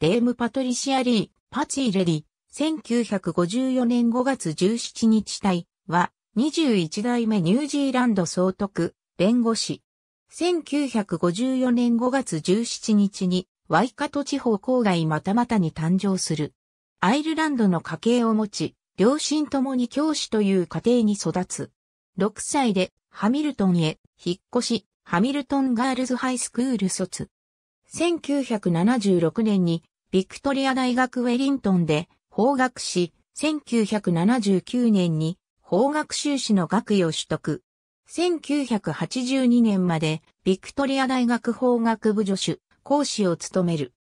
デーム・パトリシア・リー、パチー・レディ、1954年5月17日隊は、21代目ニュージーランド総督、弁護士。1954年5月17日に、ワイカト地方郊外またまたに誕生する。アイルランドの家系を持ち、両親ともに教師という家庭に育つ。6歳でハミルトンへ引っ越し、ハミルトンガールズハイスクール卒。1976年にビクトリア大学ウェリントンで法学士、1979年に法学修士の学位を取得。1982年までビクトリア大学法学部助手、講師を務める。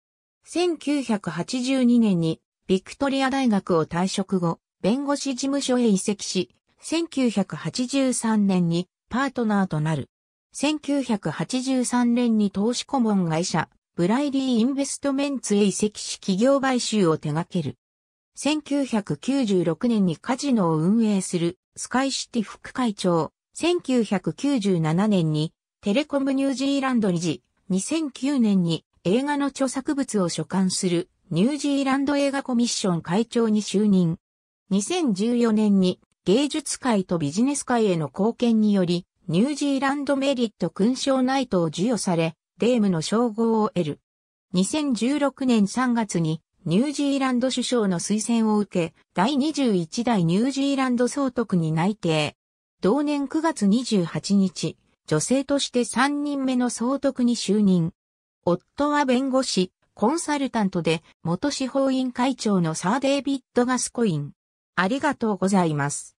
1982年にビクトリア大学を退職後、弁護士事務所へ移籍し、1983年にパートナーとなる。1983年に投資顧問会社、ブライリー・インベストメンツへ移籍し企業買収を手掛ける。1996年にカジノを運営するスカイシティ副会長。1997年にテレコムニュージーランド理事。2009年に映画の著作物を所管するニュージーランド映画コミッション会長に就任。2014年に芸術界とビジネス界への貢献によりニュージーランドメリット勲章ナイトを授与され、デームの称号を得る。2016年3月にニュージーランド首相の推薦を受け、第21代ニュージーランド総督に内定。同年9月28日、女性として3人目の総督に就任。夫は弁護士、コンサルタントで、元司法院会長のサーデイビッド・ガスコイン。ありがとうございます。